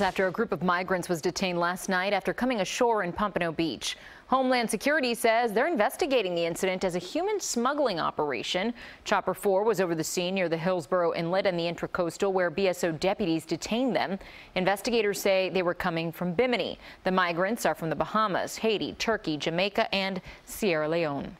After a group of migrants was detained last night after coming ashore in Pompano Beach. Homeland Security says they're investigating the incident as a human smuggling operation. Chopper 4 was over the scene near the Hillsborough Inlet and the Intracoastal where BSO deputies detained them. Investigators say they were coming from Bimini. The migrants are from the Bahamas, Haiti, Turkey, Jamaica and Sierra Leone.